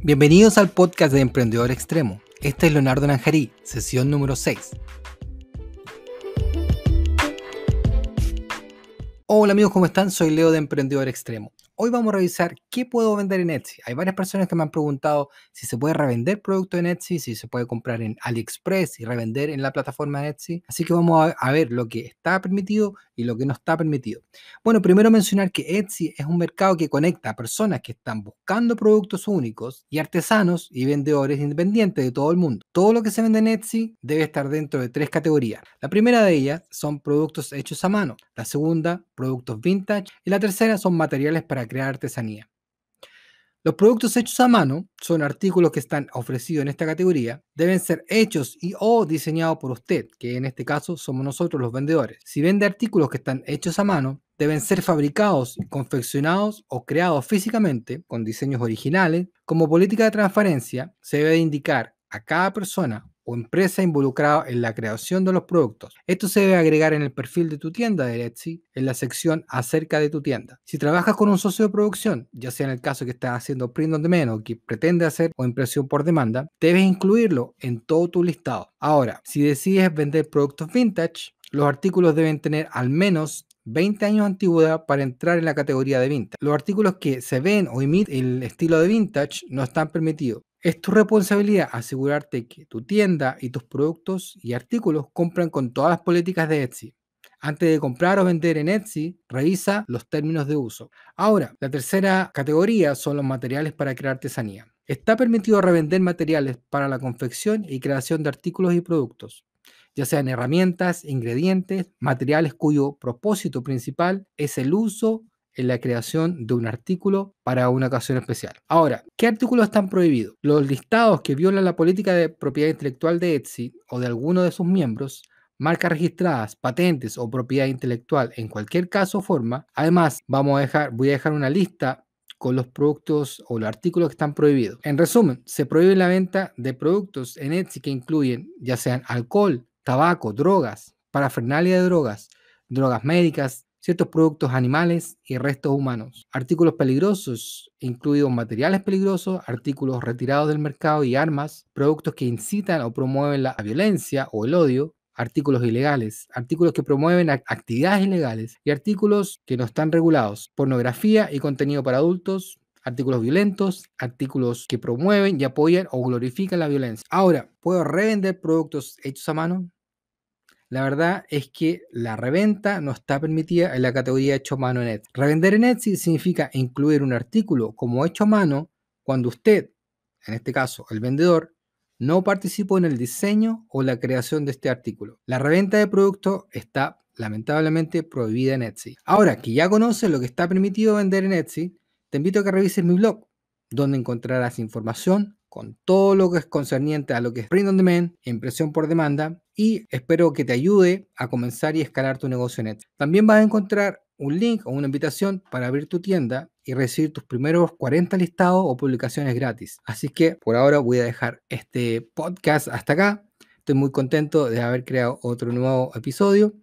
Bienvenidos al podcast de Emprendedor Extremo. Este es Leonardo Nanjarí, sesión número 6. Hola amigos, ¿cómo están? Soy Leo de Emprendedor Extremo. Hoy vamos a revisar qué puedo vender en Etsy. Hay varias personas que me han preguntado si se puede revender producto en Etsy, si se puede comprar en AliExpress y revender en la plataforma de Etsy. Así que vamos a ver lo que está permitido y lo que no está permitido. Bueno, primero mencionar que Etsy es un mercado que conecta a personas que están buscando productos únicos y artesanos y vendedores independientes de todo el mundo. Todo lo que se vende en Etsy debe estar dentro de tres categorías. La primera de ellas son productos hechos a mano, la segunda, productos vintage y la tercera son materiales para crear artesanía. Los productos hechos a mano son artículos que están ofrecidos en esta categoría. Deben ser hechos y o diseñados por usted, que en este caso somos nosotros los vendedores. Si vende artículos que están hechos a mano, deben ser fabricados, confeccionados o creados físicamente con diseños originales. Como política de transparencia, se debe indicar a cada persona o empresa involucrada en la creación de los productos. Esto se debe agregar en el perfil de tu tienda de Etsy, en la sección acerca de tu tienda. Si trabajas con un socio de producción, ya sea en el caso que estás haciendo print on demand o que pretende hacer o impresión por demanda, debes incluirlo en todo tu listado. Ahora, si decides vender productos vintage, los artículos deben tener al menos 20 años de antigüedad para entrar en la categoría de vintage. Los artículos que se ven o imiten el estilo de vintage no están permitidos. Es tu responsabilidad asegurarte que tu tienda y tus productos y artículos compran con todas las políticas de Etsy. Antes de comprar o vender en Etsy, revisa los términos de uso. Ahora, la tercera categoría son los materiales para crear artesanía. Está permitido revender materiales para la confección y creación de artículos y productos, ya sean herramientas, ingredientes, materiales cuyo propósito principal es el uso en la creación de un artículo para una ocasión especial. Ahora, ¿qué artículos están prohibidos? Los listados que violan la política de propiedad intelectual de Etsy o de alguno de sus miembros marcas registradas, patentes o propiedad intelectual en cualquier caso o forma. Además, vamos a dejar, voy a dejar una lista con los productos o los artículos que están prohibidos. En resumen, se prohíbe la venta de productos en Etsy que incluyen ya sean alcohol, tabaco, drogas, parafernalia de drogas, drogas médicas, ciertos productos animales y restos humanos, artículos peligrosos, incluidos materiales peligrosos, artículos retirados del mercado y armas, productos que incitan o promueven la violencia o el odio, artículos ilegales, artículos que promueven actividades ilegales y artículos que no están regulados, pornografía y contenido para adultos, artículos violentos, artículos que promueven y apoyan o glorifican la violencia. Ahora, ¿puedo revender productos hechos a mano? La verdad es que la reventa no está permitida en la categoría hecho a mano en Etsy. Revender en Etsy significa incluir un artículo como hecho a mano cuando usted, en este caso el vendedor, no participó en el diseño o la creación de este artículo. La reventa de producto está lamentablemente prohibida en Etsy. Ahora que ya conoces lo que está permitido vender en Etsy, te invito a que revises mi blog, donde encontrarás información, con todo lo que es concerniente a lo que es print on demand, impresión por demanda y espero que te ayude a comenzar y escalar tu negocio en Etsy. También vas a encontrar un link o una invitación para abrir tu tienda y recibir tus primeros 40 listados o publicaciones gratis. Así que por ahora voy a dejar este podcast hasta acá. Estoy muy contento de haber creado otro nuevo episodio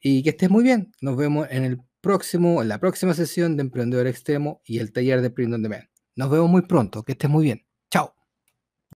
y que estés muy bien. Nos vemos en el próximo, en la próxima sesión de Emprendedor Extremo y el taller de Print on Demand. Nos vemos muy pronto. Que estés muy bien.